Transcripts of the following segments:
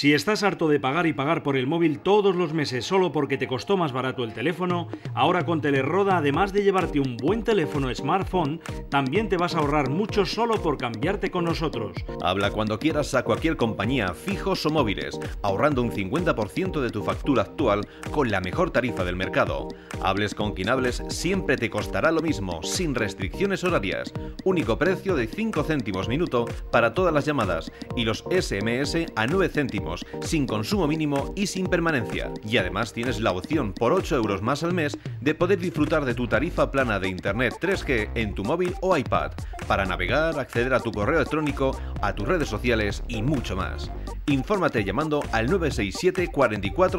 Si estás harto de pagar y pagar por el móvil todos los meses solo porque te costó más barato el teléfono, ahora con Telerroda, además de llevarte un buen teléfono smartphone, también te vas a ahorrar mucho solo por cambiarte con nosotros. Habla cuando quieras a cualquier compañía, fijos o móviles, ahorrando un 50% de tu factura actual con la mejor tarifa del mercado. Hables con quien siempre te costará lo mismo, sin restricciones horarias. Único precio de 5 céntimos minuto para todas las llamadas y los SMS a 9 céntimos sin consumo mínimo y sin permanencia. Y además tienes la opción por 8 euros más al mes de poder disfrutar de tu tarifa plana de Internet 3G en tu móvil o iPad, para navegar, acceder a tu correo electrónico, a tus redes sociales y mucho más. Infórmate llamando al 967 44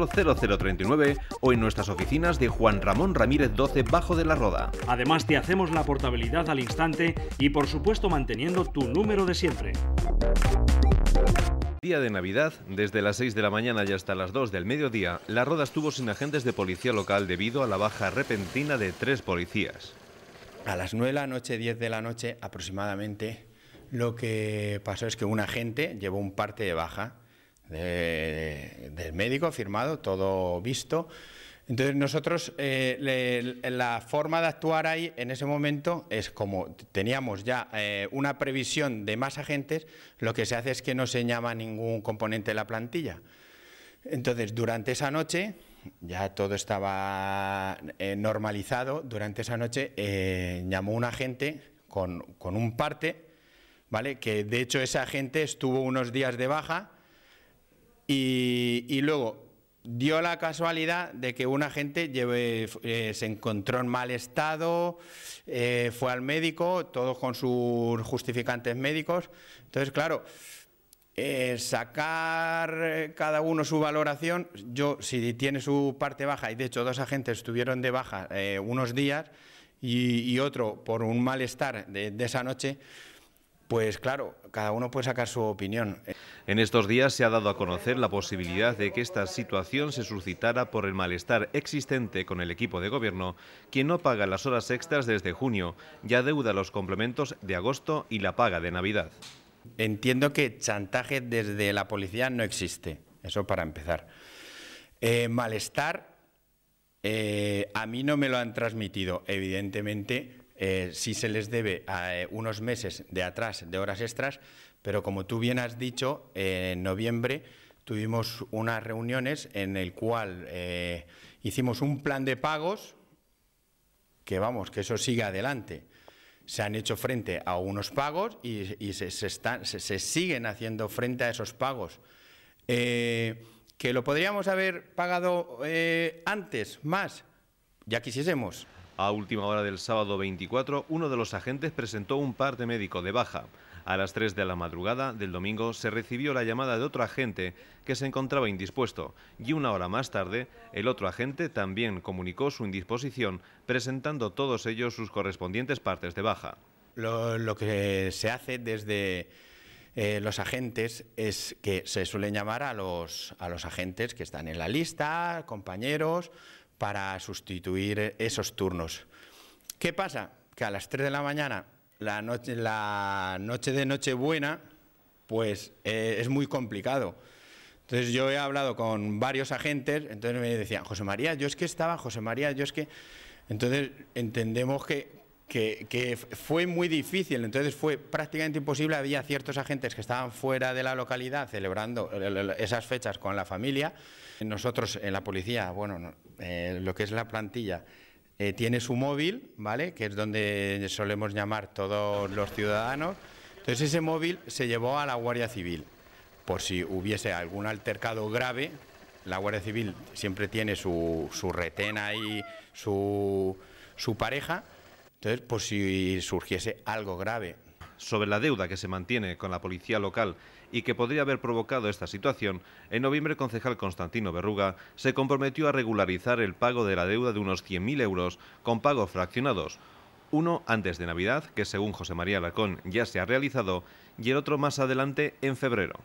o en nuestras oficinas de Juan Ramón Ramírez 12 Bajo de la Roda. Además te hacemos la portabilidad al instante y por supuesto manteniendo tu número de siempre día de Navidad, desde las 6 de la mañana y hasta las 2 del mediodía, La Roda estuvo sin agentes de policía local debido a la baja repentina de tres policías. A las 9 de la noche, 10 de la noche aproximadamente, lo que pasó es que un agente llevó un parte de baja del médico firmado, todo visto, entonces nosotros eh, la forma de actuar ahí en ese momento es como teníamos ya eh, una previsión de más agentes, lo que se hace es que no se llama ningún componente de la plantilla. Entonces durante esa noche ya todo estaba eh, normalizado, durante esa noche llamó un agente con, un parte, ¿vale? que de hecho ese agente estuvo unos días de baja y luego dio la casualidad de que un agente lleve, eh, se encontró en mal estado, eh, fue al médico, todos con sus justificantes médicos. Entonces, claro, eh, sacar cada uno su valoración, yo si tiene su parte baja, y de hecho dos agentes estuvieron de baja unos días y, otro por un malestar de, esa noche, pues claro, cada uno puede sacar su opinión. En estos días se ha dado a conocer la posibilidad de que esta situación se suscitara por el malestar existente con el equipo de gobierno, quien no paga las horas extras desde junio ya deuda los complementos de agosto y la paga de Navidad. Entiendo que chantaje desde la policía no existe, eso para empezar. Eh, malestar eh, a mí no me lo han transmitido, evidentemente eh, sí se les debe a, eh, unos meses de atrás de horas extras, pero como tú bien has dicho, eh, en noviembre tuvimos unas reuniones en el cual eh, hicimos un plan de pagos, que vamos, que eso siga adelante. Se han hecho frente a unos pagos y, se, se, siguen haciendo frente a esos pagos. ¿Que lo podríamos haber pagado antes, más? Ya quisiésemos. A última hora del sábado 24, uno de los agentes presentó un parte médico de baja. A las 3 de la madrugada del domingo se recibió la llamada de otro agente que se encontraba indispuesto y una hora más tarde el otro agente también comunicó su indisposición presentando todos ellos sus correspondientes partes de baja. Lo, que se hace desde eh, los agentes es que se suelen llamar a los, a los agentes que están en la lista, compañeros, para sustituir esos turnos. ¿Qué pasa? Que a las 3 de la mañana, la noche, la noche de Nochebuena, pues eh, es muy complicado. Entonces yo he hablado con varios agentes, entonces me decían, José María, yo es que estaba, José María, yo es que... Entonces entendemos que que, fue muy difícil, entonces fue prácticamente imposible, había ciertos agentes que estaban fuera de la localidad celebrando eh, esas fechas con la familia. Nosotros en la policía, bueno, eh, lo que es la plantilla, eh, tiene su móvil, ¿vale? Que es donde solemos llamar todos los ciudadanos. Entonces ese móvil se llevó a la Guardia Civil. Por si hubiese algún altercado grave, la Guardia Civil siempre tiene su, su y y su, su pareja entonces, por pues, si surgiese algo grave. Sobre la deuda que se mantiene con la policía local y que podría haber provocado esta situación, en noviembre el concejal Constantino Berruga se comprometió a regularizar el pago de la deuda de unos 100.000 euros con pagos fraccionados, uno antes de Navidad, que según José María Lacón ya se ha realizado, y el otro más adelante en febrero.